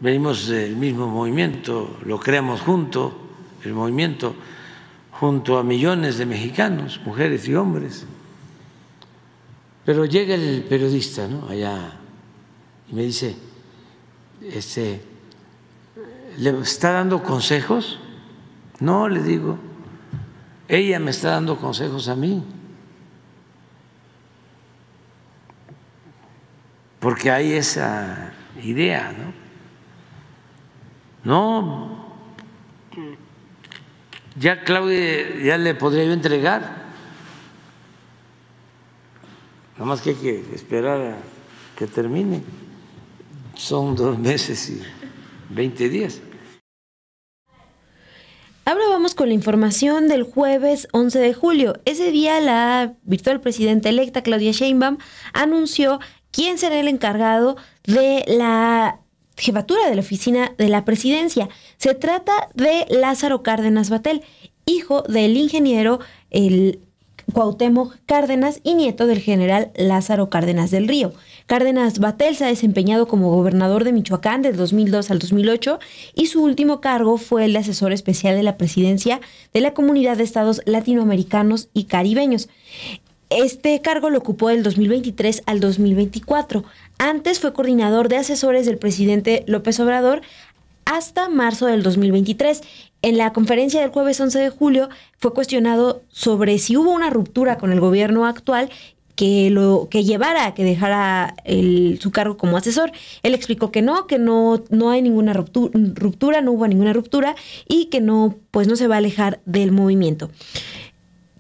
venimos del mismo movimiento, lo creamos junto, el movimiento junto a millones de mexicanos, mujeres y hombres. Pero llega el periodista, ¿no? Allá y me dice, este, ¿le está dando consejos? No, le digo, ella me está dando consejos a mí. Porque hay esa idea, ¿no? No, ya Claudia ya le podría yo entregar. Nada más que hay que esperar a que termine. Son dos meses y 20 días. Ahora vamos con la información del jueves 11 de julio. Ese día la virtual presidenta electa Claudia Sheinbaum anunció quién será el encargado de la jefatura de la oficina de la presidencia. Se trata de Lázaro Cárdenas Batel, hijo del ingeniero el Cuauhtémoc Cárdenas y nieto del general Lázaro Cárdenas del Río. Cárdenas Batel se ha desempeñado como gobernador de Michoacán del 2002 al 2008 y su último cargo fue el de asesor especial de la presidencia de la Comunidad de Estados Latinoamericanos y Caribeños. Este cargo lo ocupó del 2023 al 2024. Antes fue coordinador de asesores del presidente López Obrador hasta marzo del 2023. En la conferencia del jueves 11 de julio fue cuestionado sobre si hubo una ruptura con el gobierno actual que lo que llevara a que dejara su cargo como asesor. Él explicó que no, que no, no hay ninguna ruptura, ruptura, no hubo ninguna ruptura y que no, pues no se va a alejar del movimiento.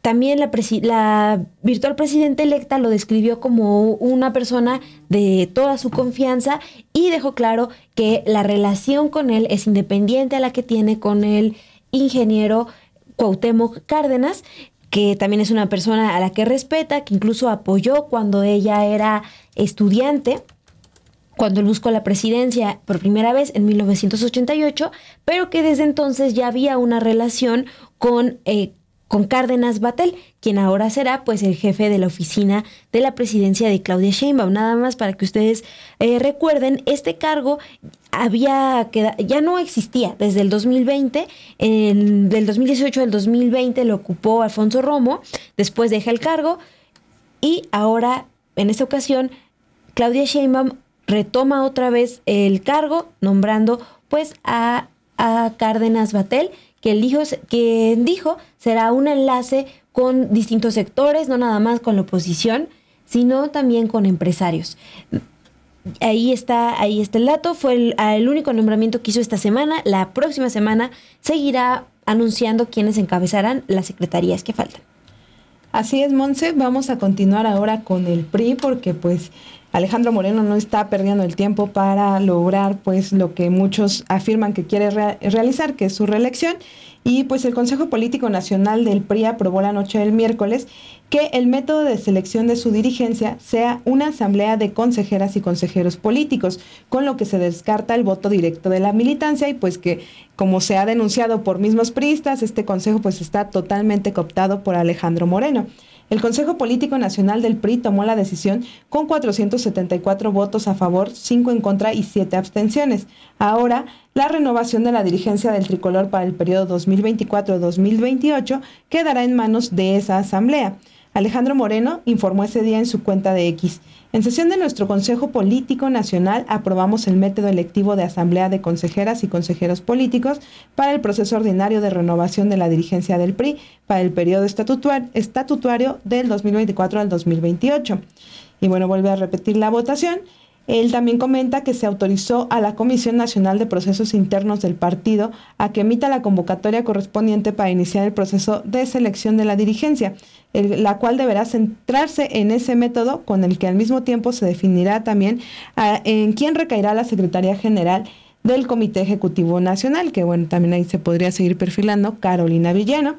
También la, virtual presidenta electa lo describió como una persona de toda su confianza y dejó claro que la relación con él es independiente a la que tiene con el ingeniero Cuauhtémoc Cárdenas, que también es una persona a la que respeta, que incluso apoyó cuando ella era estudiante cuando él buscó la presidencia por primera vez en 1988, pero que desde entonces ya había una relación con eh, con Cárdenas Batel, quien ahora será pues el jefe de la oficina de la presidencia de Claudia Sheinbaum. Nada más para que ustedes eh, recuerden, este cargo había ya no existía desde el 2020, en, del 2018 al 2020 lo ocupó Alfonso Romo, después deja el cargo y ahora en esta ocasión Claudia Sheinbaum retoma otra vez el cargo nombrando pues a, a Cárdenas Batel, que, el que dijo será un enlace con distintos sectores, no nada más con la oposición, sino también con empresarios. Ahí está, ahí está el dato, fue el, ah, el único nombramiento que hizo esta semana. La próxima semana seguirá anunciando quienes encabezarán las secretarías que faltan. Así es, Monse, vamos a continuar ahora con el PRI porque pues Alejandro Moreno no está perdiendo el tiempo para lograr pues lo que muchos afirman que quiere realizar, que es su reelección. Y pues el Consejo Político Nacional del PRI aprobó la noche del miércoles que el método de selección de su dirigencia sea una asamblea de consejeras y consejeros políticos, con lo que se descarta el voto directo de la militancia y pues que como se ha denunciado por mismos priistas, este consejo pues está totalmente cooptado por Alejandro Moreno. El Consejo Político Nacional del PRI tomó la decisión con 474 votos a favor, 5 en contra y 7 abstenciones. Ahora, la renovación de la dirigencia del tricolor para el periodo 2024-2028 quedará en manos de esa asamblea. Alejandro Moreno informó ese día en su cuenta de X. En sesión de nuestro Consejo Político Nacional aprobamos el método electivo de Asamblea de Consejeras y Consejeros Políticos para el proceso ordinario de renovación de la dirigencia del PRI para el periodo estatutario del 2024 al 2028. Y bueno, vuelve a repetir la votación. Él también comenta que se autorizó a la Comisión Nacional de Procesos Internos del partido a que emita la convocatoria correspondiente para iniciar el proceso de selección de la dirigencia, la cual deberá centrarse en ese método con el que al mismo tiempo se definirá también ah, en quién recaerá la Secretaría General del Comité Ejecutivo Nacional, que bueno, también ahí se podría seguir perfilando Carolina Villena.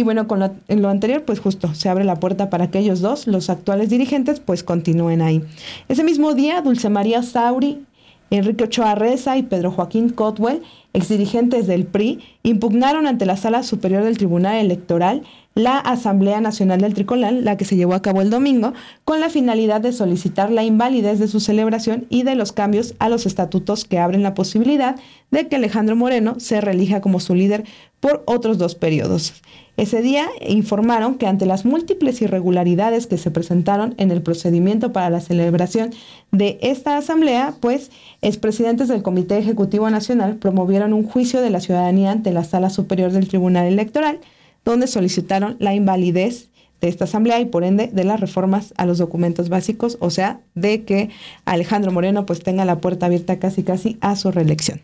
Y bueno, con lo, en lo anterior, pues justo se abre la puerta para que ellos dos, los actuales dirigentes, pues continúen ahí. Ese mismo día, Dulce María Sauri, Enrique Ochoa Reza y Pedro Joaquín Cotwell, exdirigentes del PRI, impugnaron ante la Sala Superior del Tribunal Electoral la Asamblea Nacional del Tricolán, la que se llevó a cabo el domingo, con la finalidad de solicitar la invalidez de su celebración y de los cambios a los estatutos que abren la posibilidad de que Alejandro Moreno se reelija como su líder por otros dos periodos. Ese día informaron que ante las múltiples irregularidades que se presentaron en el procedimiento para la celebración de esta asamblea, pues expresidentes del Comité Ejecutivo Nacional promovieron un juicio de la ciudadanía ante la Sala Superior del Tribunal Electoral, donde solicitaron la invalidez de esta asamblea y por ende de las reformas a los documentos básicos, o sea, de que Alejandro Moreno pues tenga la puerta abierta casi casi a su reelección.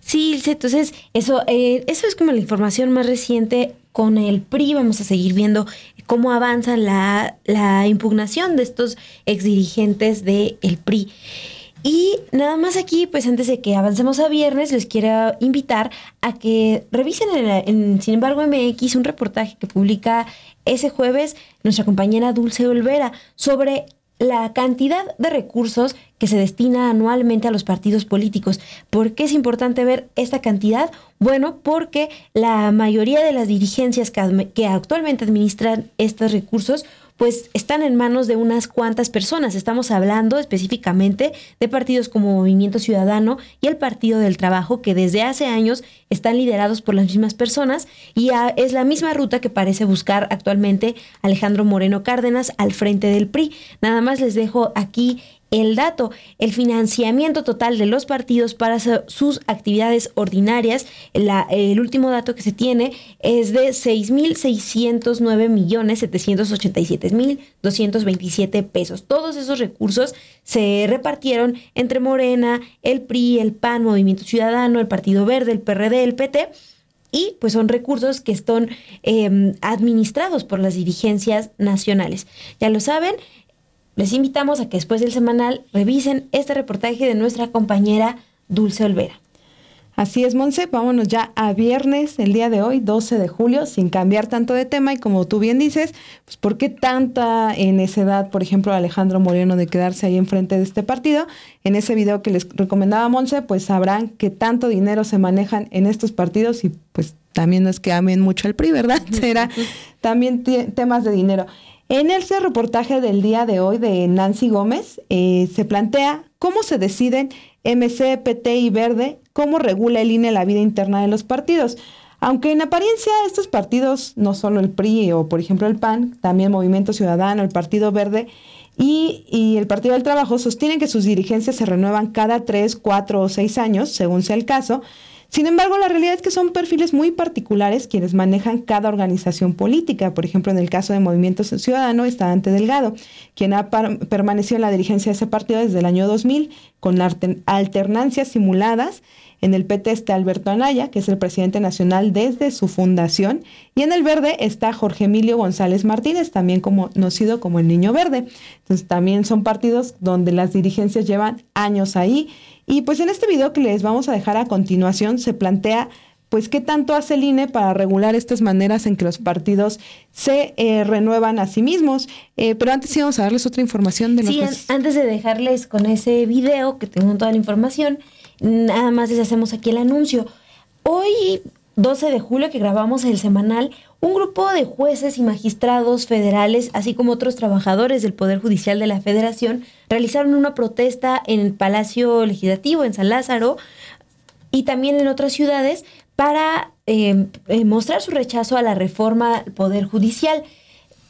Sí, entonces eso, eh, eso es como la información más reciente con el PRI. Vamos a seguir viendo cómo avanza la, impugnación de estos exdirigentes del de PRI. Y nada más aquí, pues antes de que avancemos a viernes, les quiero invitar a que revisen en, Sin embargo MX un reportaje que publica ese jueves nuestra compañera Dulce Olvera sobre la cantidad de recursos que se destina anualmente a los partidos políticos. ¿Por qué es importante ver esta cantidad? Bueno, porque la mayoría de las dirigencias que actualmente administran estos recursos pues están en manos de unas cuantas personas. Estamos hablando específicamente de partidos como Movimiento Ciudadano y el Partido del Trabajo, que desde hace años están liderados por las mismas personas y es la misma ruta que parece buscar actualmente Alejandro Moreno Cárdenas al frente del PRI. Nada más les dejo aquí el dato, el financiamiento total de los partidos para sus actividades ordinarias. el último dato que se tiene es de 6.609.787.227 millones pesos. Todos esos recursos se repartieron entre Morena, el PRI, el PAN, Movimiento Ciudadano, el Partido Verde, el PRD, el PT y pues son recursos que están em, administrados por las dirigencias nacionales. Ya lo saben, les invitamos a que después del semanal revisen este reportaje de nuestra compañera Dulce Olvera. Así es, Monse, vámonos ya a viernes, el día de hoy, 12 de julio, sin cambiar tanto de tema y como tú bien dices, pues ¿por qué tanta en esa edad, por ejemplo, Alejandro Moreno de quedarse ahí enfrente de este partido? En ese video que les recomendaba Monse, pues sabrán que tanto dinero se manejan en estos partidos y pues también no es que amen mucho al PRI, ¿verdad? [LAUGHS] Será [LAUGHS] también temas de dinero. En este reportaje del día de hoy de Nancy Gómez eh, se plantea cómo se deciden MC, PT y Verde, cómo regula el INE la vida interna de los partidos. Aunque en apariencia estos partidos, no solo el PRI o por ejemplo el PAN, también Movimiento Ciudadano, el Partido Verde y el Partido del Trabajo sostienen que sus dirigencias se renuevan cada tres, cuatro o seis años, según sea el caso, sin embargo, la realidad es que son perfiles muy particulares quienes manejan cada organización política. Por ejemplo, en el caso de Movimiento Ciudadano está Dante Delgado, quien ha permanecido en la dirigencia de ese partido desde el año 2000 con alternancias simuladas. En el PT está Alberto Anaya, que es el presidente nacional desde su fundación. Y en el verde está Jorge Emilio González Martínez, también conocido como el Niño Verde. Entonces también son partidos donde las dirigencias llevan años ahí y pues en este video que les vamos a dejar a continuación se plantea pues qué tanto hace el INE para regular estas maneras en que los partidos se eh, renuevan a sí mismos. Eh, pero antes íbamos a darles otra información de Sí, antes de dejarles con ese video que tengo toda la información, nada más les hacemos aquí el anuncio. Hoy, 12 de julio, que grabamos el semanal, un grupo de jueces y magistrados federales, así como otros trabajadores del Poder Judicial de la Federación, realizaron una protesta en el Palacio Legislativo, en San Lázaro, y también en otras ciudades para em, eh, mostrar su rechazo a la reforma al Poder Judicial.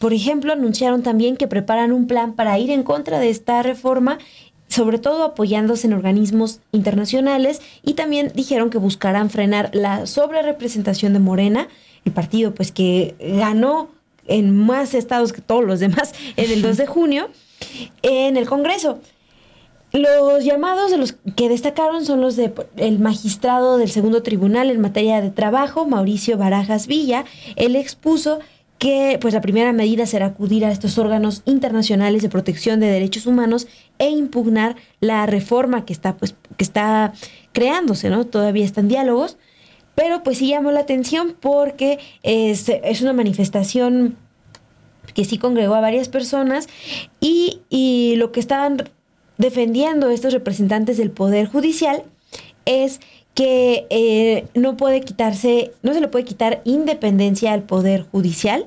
Por ejemplo, anunciaron también que preparan un plan para ir en contra de esta reforma sobre todo apoyándose en organismos internacionales y también dijeron que buscarán frenar la sobrerepresentación de Morena el partido pues que ganó en más estados que todos los demás [LAUGHS] en el 2 de junio en el Congreso. Los llamados de los que destacaron son los del magistrado del segundo tribunal en materia de trabajo, Mauricio Barajas Villa. Él expuso que pues la primera medida será acudir a estos órganos internacionales de protección de derechos humanos e impugnar la reforma que está pues que está creándose, ¿no? Todavía están diálogos pero pues sí llamó la atención porque es, es una manifestación que sí congregó a varias personas y, lo que estaban defendiendo estos representantes del Poder Judicial es que eh, no puede quitarse, no se le puede quitar independencia al Poder Judicial,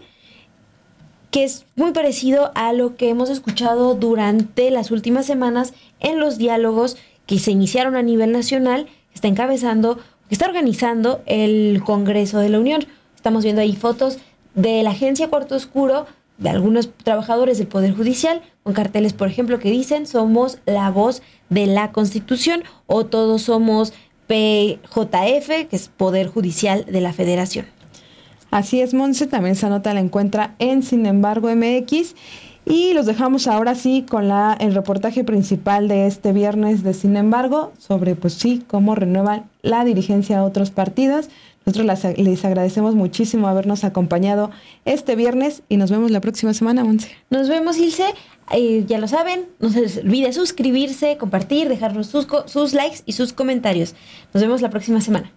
que es muy parecido a lo que hemos escuchado durante las últimas semanas en los diálogos que se iniciaron a nivel nacional, está encabezando está organizando el Congreso de la Unión. Estamos viendo ahí fotos de la agencia Cuarto Oscuro, de algunos trabajadores del Poder Judicial, con carteles, por ejemplo, que dicen somos la voz de la Constitución o todos somos PJF, que es Poder Judicial de la Federación. Así es, Monse, también se anota la encuentra en Sin embargo MX. Y los dejamos ahora sí con la, el reportaje principal de este viernes de Sin embargo, sobre pues sí, cómo renuevan la dirigencia a otros partidos. Nosotros les agradecemos muchísimo habernos acompañado este viernes y nos vemos la próxima semana, Monse. Nos vemos, Ilse. Eh, ya lo saben, no se olvide suscribirse, compartir, dejarnos sus, sus likes y sus comentarios. Nos vemos la próxima semana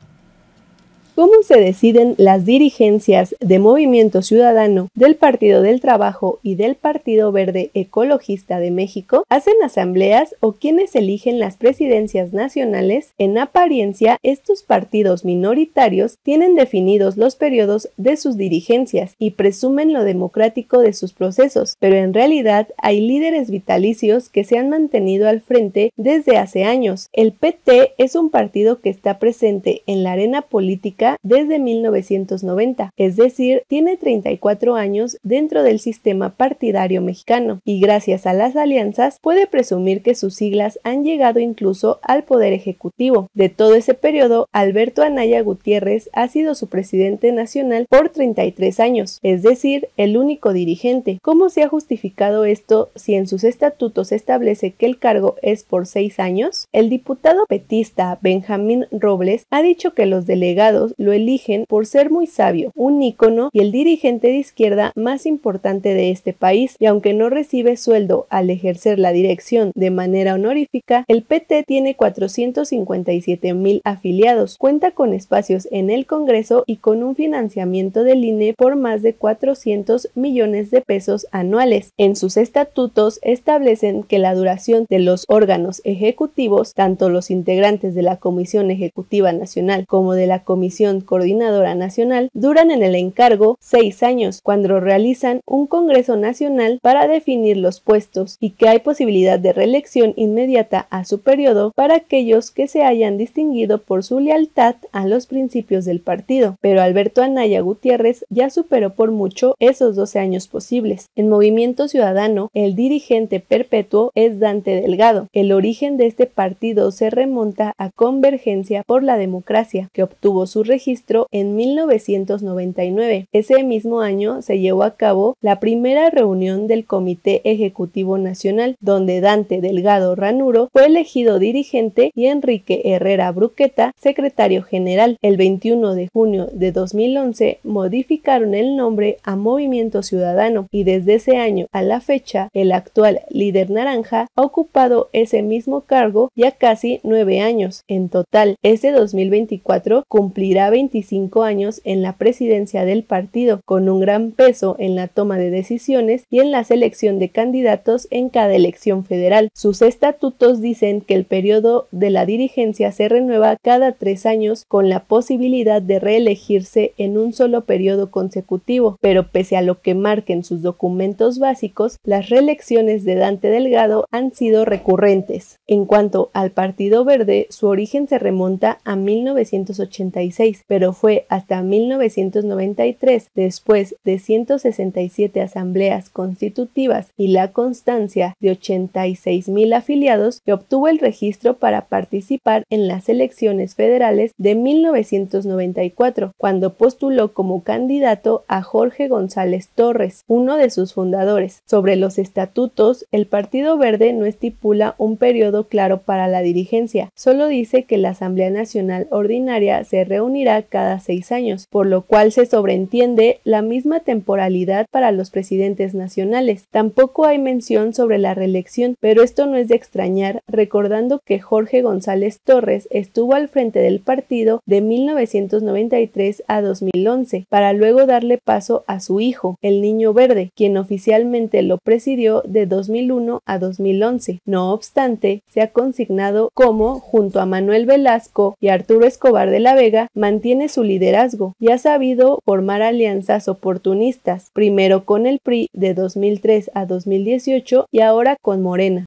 cómo se deciden las dirigencias de Movimiento Ciudadano, del Partido del Trabajo y del Partido Verde Ecologista de México, hacen asambleas o quienes eligen las presidencias nacionales, en apariencia estos partidos minoritarios tienen definidos los periodos de sus dirigencias y presumen lo democrático de sus procesos, pero en realidad hay líderes vitalicios que se han mantenido al frente desde hace años. El PT es un partido que está presente en la arena política desde 1990, es decir, tiene 34 años dentro del sistema partidario mexicano y gracias a las alianzas puede presumir que sus siglas han llegado incluso al Poder Ejecutivo. De todo ese periodo, Alberto Anaya Gutiérrez ha sido su presidente nacional por 33 años, es decir, el único dirigente. ¿Cómo se ha justificado esto si en sus estatutos establece que el cargo es por seis años? El diputado petista Benjamín Robles ha dicho que los delegados lo eligen por ser muy sabio, un ícono y el dirigente de izquierda más importante de este país, y aunque no recibe sueldo al ejercer la dirección de manera honorífica, el PT tiene 457 mil afiliados, cuenta con espacios en el Congreso y con un financiamiento del INE por más de 400 millones de pesos anuales. En sus estatutos establecen que la duración de los órganos ejecutivos, tanto los integrantes de la Comisión Ejecutiva Nacional como de la Comisión Coordinadora Nacional duran en el encargo seis años, cuando realizan un Congreso Nacional para definir los puestos y que hay posibilidad de reelección inmediata a su periodo para aquellos que se hayan distinguido por su lealtad a los principios del partido. Pero Alberto Anaya Gutiérrez ya superó por mucho esos 12 años posibles. En Movimiento Ciudadano, el dirigente perpetuo es Dante Delgado. El origen de este partido se remonta a Convergencia por la Democracia, que obtuvo su registro en 1999. Ese mismo año se llevó a cabo la primera reunión del Comité Ejecutivo Nacional, donde Dante Delgado Ranuro fue elegido dirigente y Enrique Herrera Bruqueta secretario general. El 21 de junio de 2011 modificaron el nombre a Movimiento Ciudadano y desde ese año a la fecha el actual líder naranja ha ocupado ese mismo cargo ya casi nueve años. En total, este 2024 cumplirá 25 años en la presidencia del partido, con un gran peso en la toma de decisiones y en la selección de candidatos en cada elección federal. Sus estatutos dicen que el periodo de la dirigencia se renueva cada tres años con la posibilidad de reelegirse en un solo periodo consecutivo, pero pese a lo que marquen sus documentos básicos, las reelecciones de Dante Delgado han sido recurrentes. En cuanto al Partido Verde, su origen se remonta a 1986 pero fue hasta 1993, después de 167 asambleas constitutivas y la constancia de 86.000 afiliados, que obtuvo el registro para participar en las elecciones federales de 1994, cuando postuló como candidato a Jorge González Torres, uno de sus fundadores. Sobre los estatutos, el Partido Verde no estipula un periodo claro para la dirigencia, solo dice que la Asamblea Nacional Ordinaria se reúne cada seis años, por lo cual se sobreentiende la misma temporalidad para los presidentes nacionales. Tampoco hay mención sobre la reelección, pero esto no es de extrañar, recordando que Jorge González Torres estuvo al frente del partido de 1993 a 2011, para luego darle paso a su hijo, el Niño Verde, quien oficialmente lo presidió de 2001 a 2011. No obstante, se ha consignado como, junto a Manuel Velasco y Arturo Escobar de la Vega, mantiene su liderazgo y ha sabido formar alianzas oportunistas, primero con el PRI de 2003 a 2018 y ahora con Morena.